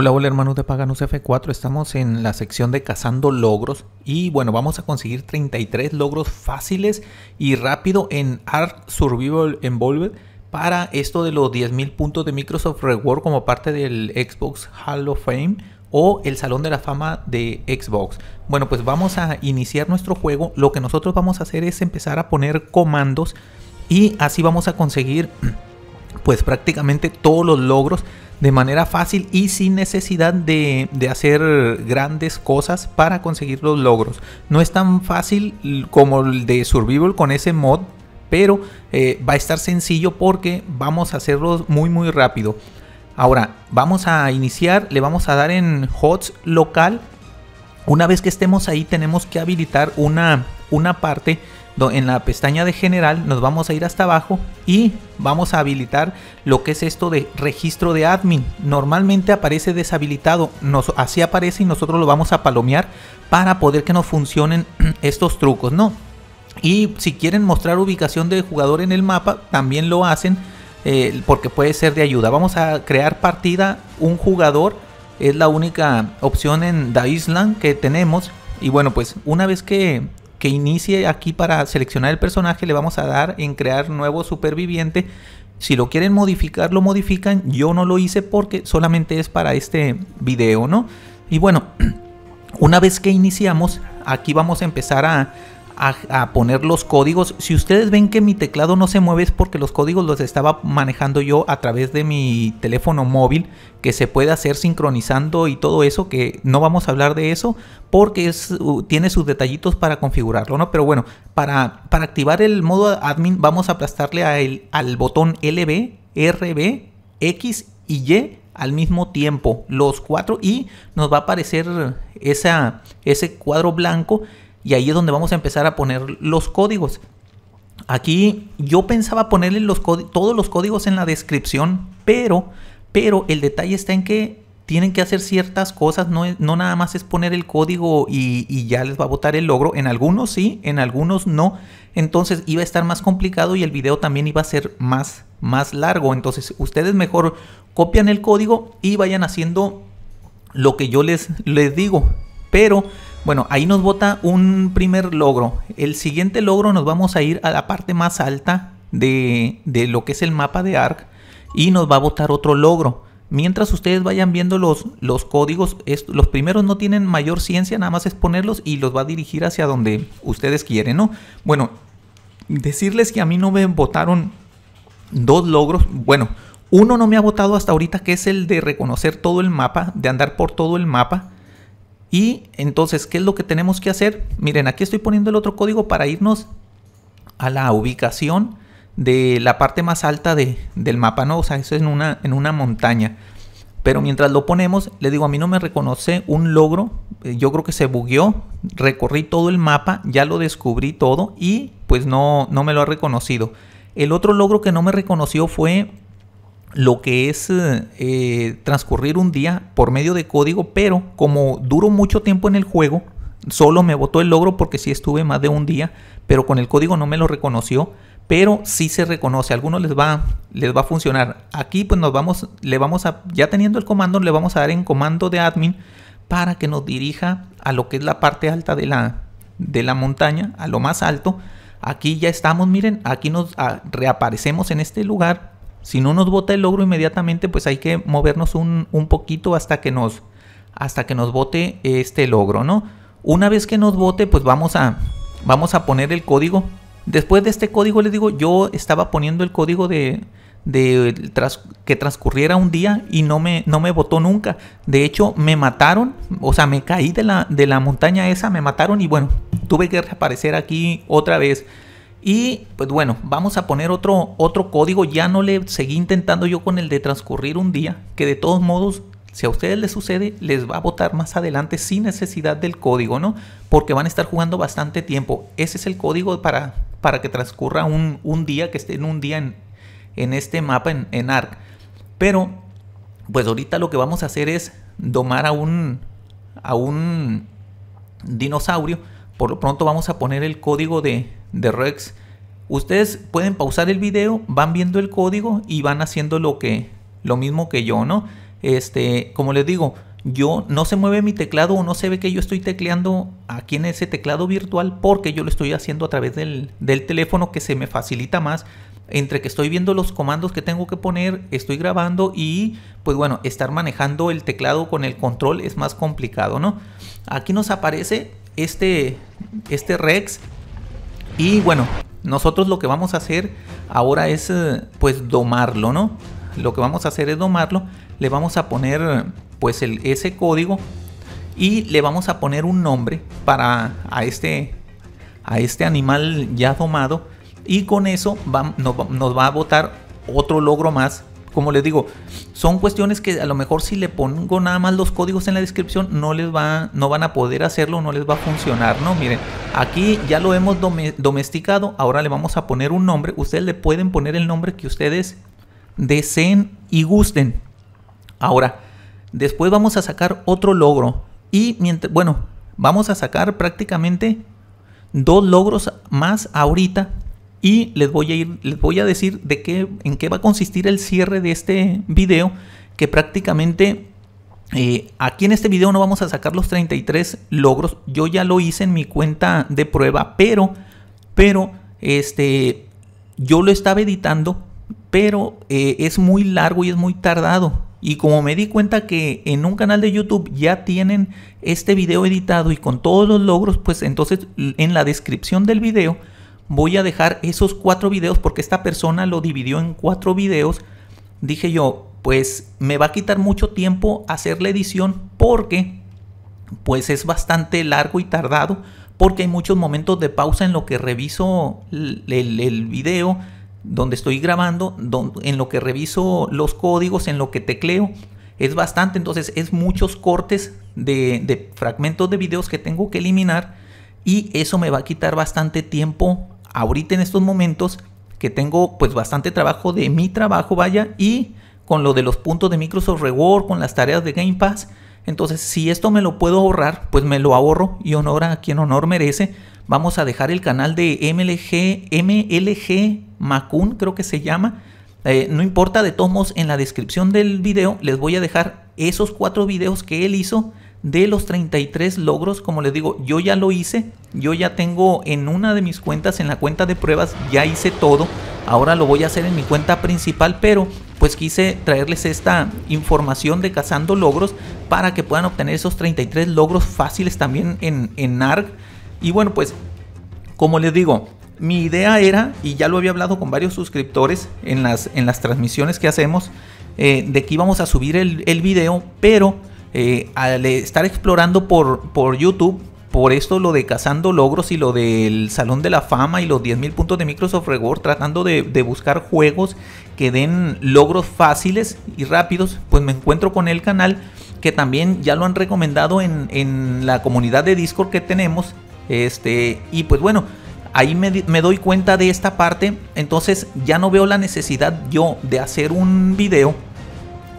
Hola, hola hermanos de Paganus F4, estamos en la sección de cazando logros y bueno, vamos a conseguir 33 logros fáciles y rápido en Art Survival Envolved para esto de los 10.000 puntos de Microsoft Reward como parte del Xbox Hall of Fame o el Salón de la Fama de Xbox. Bueno, pues vamos a iniciar nuestro juego, lo que nosotros vamos a hacer es empezar a poner comandos y así vamos a conseguir pues prácticamente todos los logros de manera fácil y sin necesidad de, hacer grandes cosas para conseguir los logros. No es tan fácil como el de Survival con ese mod, pero eh, va a estar sencillo porque vamos a hacerlo muy muy rápido. Ahora, vamos a iniciar, le vamos a dar en HOTS local. Una vez que estemos ahí tenemos que habilitar una, una parte en la pestaña de general nos vamos a ir hasta abajo y vamos a habilitar lo que es esto de registro de admin. Normalmente aparece deshabilitado, nos, así aparece y nosotros lo vamos a palomear para poder que nos funcionen estos trucos, ¿no? Y si quieren mostrar ubicación de jugador en el mapa, también lo hacen eh, porque puede ser de ayuda. Vamos a crear partida, un jugador es la única opción en Da Island que tenemos. Y bueno, pues una vez que que inicie aquí para seleccionar el personaje, le vamos a dar en crear nuevo superviviente. Si lo quieren modificar, lo modifican. Yo no lo hice porque solamente es para este video, ¿no? Y bueno, una vez que iniciamos, aquí vamos a empezar a, a, poner los códigos. Si ustedes ven que mi teclado no se mueve es porque los códigos los estaba manejando yo a través de mi teléfono móvil, que se puede hacer sincronizando y todo eso, que no vamos a hablar de eso porque tiene sus detallitos para configurarlo, ¿no? Pero bueno, para, para activar el modo admin vamos a aplastarle a al botón LB, RB, X y Y al mismo tiempo, los cuatro, y nos va a aparecer esa, ese cuadro blanco y ahí es donde vamos a empezar a poner los códigos. Aquí yo pensaba ponerle los todos los códigos en la descripción, pero, pero el detalle está en que tienen que hacer ciertas cosas, no, no nada más es poner el código y, ya les va a botar el logro. En algunos sí, en algunos no. Entonces iba a estar más complicado y el video también iba a ser más, más largo. Entonces ustedes mejor copian el código y vayan haciendo lo que yo les, les digo. Pero bueno, ahí nos vota un primer logro. El siguiente logro nos vamos a ir a la parte más alta de, de lo que es el mapa de ARC y nos va a botar otro logro. Mientras ustedes vayan viendo los, los códigos, los primeros no tienen mayor ciencia, nada más es ponerlos y los va a dirigir hacia donde ustedes quieren, ¿no? Bueno, decirles que a mí no me votaron dos logros, bueno, uno no me ha votado hasta ahorita, que es el de reconocer todo el mapa, de andar por todo el mapa. Y entonces, ¿qué es lo que tenemos que hacer? Miren, aquí estoy poniendo el otro código para irnos a la ubicación de la parte más alta de, del mapa, ¿no? O sea, eso es en una, en una montaña. Pero mientras lo ponemos, le digo, a mí no me reconoce un logro, eh, yo creo que se bugueó, recorrí todo el mapa, ya lo descubrí todo y pues no, no me lo ha reconocido. El otro logro que no me reconoció fue lo que es eh, transcurrir un día por medio de código, pero como duró mucho tiempo en el juego, solo me botó el logro porque sí estuve más de un día, pero con el código no me lo reconoció, pero sí se reconoce, a algunos les va, les va a funcionar. Aquí pues nos vamos, le vamos a, ya teniendo el comando, le vamos a dar en comando de admin para que nos dirija a lo que es la parte alta de la, de la montaña, a lo más alto. Aquí ya estamos, miren, aquí nos reaparecemos en este lugar si no nos bota el logro inmediatamente, pues hay que movernos un, poquito hasta que nos hasta que nos bote este logro, ¿no? Una vez que nos bote, pues vamos a vamos a poner el código. Después de este código les digo, yo estaba poniendo el código de, de tras, que transcurriera un día y no me, no me votó nunca. De hecho, me mataron, o sea, me caí de la, de la montaña esa, me mataron y bueno, tuve que reaparecer aquí otra vez. Y pues bueno, vamos a poner otro, otro código. Ya no le seguí intentando yo con el de transcurrir un día, que de todos modos, si a ustedes les sucede, les va a votar más adelante sin necesidad del código, ¿no? Porque van a estar jugando bastante tiempo. Ese es el código para, para que transcurra un, día, que estén un día en, en este mapa en, en ARC. Pero, pues ahorita lo que vamos a hacer es domar a un, a un dinosaurio. Por lo pronto vamos a poner el código de, de Rex, ustedes pueden pausar el video, van viendo el código y van haciendo lo que lo mismo que yo, ¿no? Este, como les digo, yo no se mueve mi teclado o no se ve que yo estoy tecleando aquí en ese teclado virtual porque yo lo estoy haciendo a través del, del teléfono que se me facilita más entre que estoy viendo los comandos que tengo que poner, estoy grabando y pues bueno, estar manejando el teclado con el control es más complicado, ¿no? Aquí nos aparece este, este Rex y bueno, nosotros lo que vamos a hacer ahora es eh, pues domarlo, ¿no? Lo que vamos a hacer es domarlo, le vamos a poner pues el, ese código y le vamos a poner un nombre para a este, a este animal ya domado y con eso nos, nos va a botar otro logro más como les digo, son cuestiones que a lo mejor si le pongo nada más los códigos en la descripción no les va, no van a poder hacerlo, no les va a funcionar, ¿no? Miren, aquí ya lo hemos domesticado, ahora le vamos a poner un nombre, ustedes le pueden poner el nombre que ustedes deseen y gusten. Ahora, después vamos a sacar otro logro y mientras, bueno, vamos a sacar prácticamente dos logros más ahorita y les voy a ir, les voy a decir de qué, en qué va a consistir el cierre de este video, que prácticamente eh, aquí en este video no vamos a sacar los 33 logros. Yo ya lo hice en mi cuenta de prueba, pero, pero, este, yo lo estaba editando, pero eh, es muy largo y es muy tardado. Y como me di cuenta que en un canal de YouTube ya tienen este video editado y con todos los logros, pues entonces en la descripción del video voy a dejar esos cuatro videos porque esta persona lo dividió en cuatro videos. Dije yo, pues me va a quitar mucho tiempo hacer la edición porque pues es bastante largo y tardado porque hay muchos momentos de pausa en lo que reviso el, video donde estoy grabando, en lo que reviso los códigos, en lo que tecleo. Es bastante, entonces es muchos cortes de, de fragmentos de videos que tengo que eliminar y eso me va a quitar bastante tiempo ahorita en estos momentos que tengo pues bastante trabajo de mi trabajo, vaya, y con lo de los puntos de Microsoft Reward, con las tareas de Game Pass. Entonces, si esto me lo puedo ahorrar, pues me lo ahorro y honor a quien honor merece. Vamos a dejar el canal de MLG, MLG Macun, creo que se llama. Eh, no importa, de todos modos, en la descripción del video les voy a dejar esos cuatro videos que él hizo de los 33 logros, como les digo, yo ya lo hice, yo ya tengo en una de mis cuentas, en la cuenta de pruebas, ya hice todo, ahora lo voy a hacer en mi cuenta principal, pero pues quise traerles esta información de cazando logros para que puedan obtener esos 33 logros fáciles también en, en ARG. Y bueno, pues como les digo, mi idea era, y ya lo había hablado con varios suscriptores en las, en las transmisiones que hacemos, eh, de que íbamos a subir el, el video, pero eh, al estar explorando por, por YouTube, por esto lo de cazando logros y lo del Salón de la Fama y los 10.000 puntos de Microsoft Reward, tratando de, buscar juegos que den logros fáciles y rápidos, pues me encuentro con el canal que también ya lo han recomendado en, la comunidad de Discord que tenemos. Este, y pues bueno, ahí me, me, doy cuenta de esta parte, entonces ya no veo la necesidad yo de hacer un video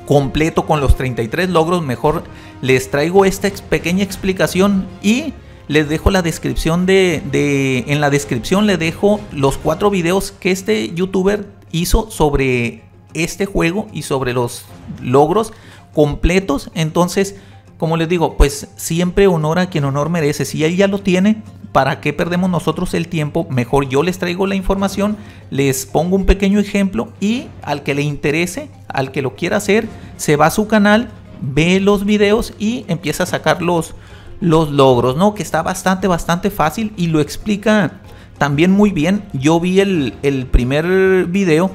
completo con los 33 logros, mejor les traigo esta pequeña explicación y les dejo la descripción de, en la descripción les dejo los cuatro videos que este youtuber hizo sobre este juego y sobre los logros completos. Entonces, como les digo, pues siempre honor a quien honor merece. Si él ya lo tiene, ¿para qué perdemos nosotros el tiempo? Mejor yo les traigo la información, les pongo un pequeño ejemplo y al que le interese, al que lo quiera hacer, se va a su canal, ve los videos y empieza a sacar los, los logros, ¿no? Que está bastante, bastante fácil y lo explica también muy bien. Yo vi el, primer video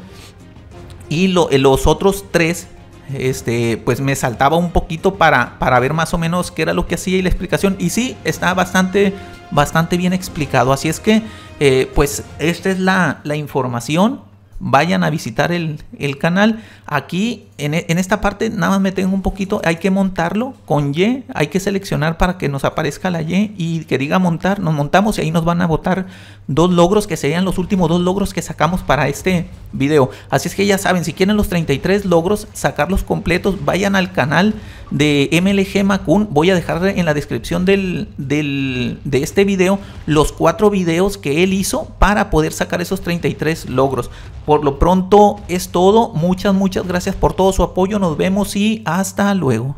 y los otros tres este, pues me saltaba un poquito para, para ver más o menos qué era lo que hacía y la explicación. Y sí, está bastante, bastante bien explicado. Así es que, eh, pues esta es la, la información vayan a visitar el, el canal. Aquí e, en, esta parte nada más me tengo un poquito, hay que montarlo con Y, hay que seleccionar para que nos aparezca la Y y que diga montar, nos montamos y ahí nos van a botar dos logros que serían los últimos dos logros que sacamos para este video. Así es que ya saben, si quieren los 33 logros, sacarlos completos, vayan al canal de MLG Macun. Voy a dejar en la descripción del, del, de este video los cuatro videos que él hizo para poder sacar esos 33 logros. Por lo pronto es todo. Muchas, muchas gracias por todo su apoyo. Nos vemos y hasta luego.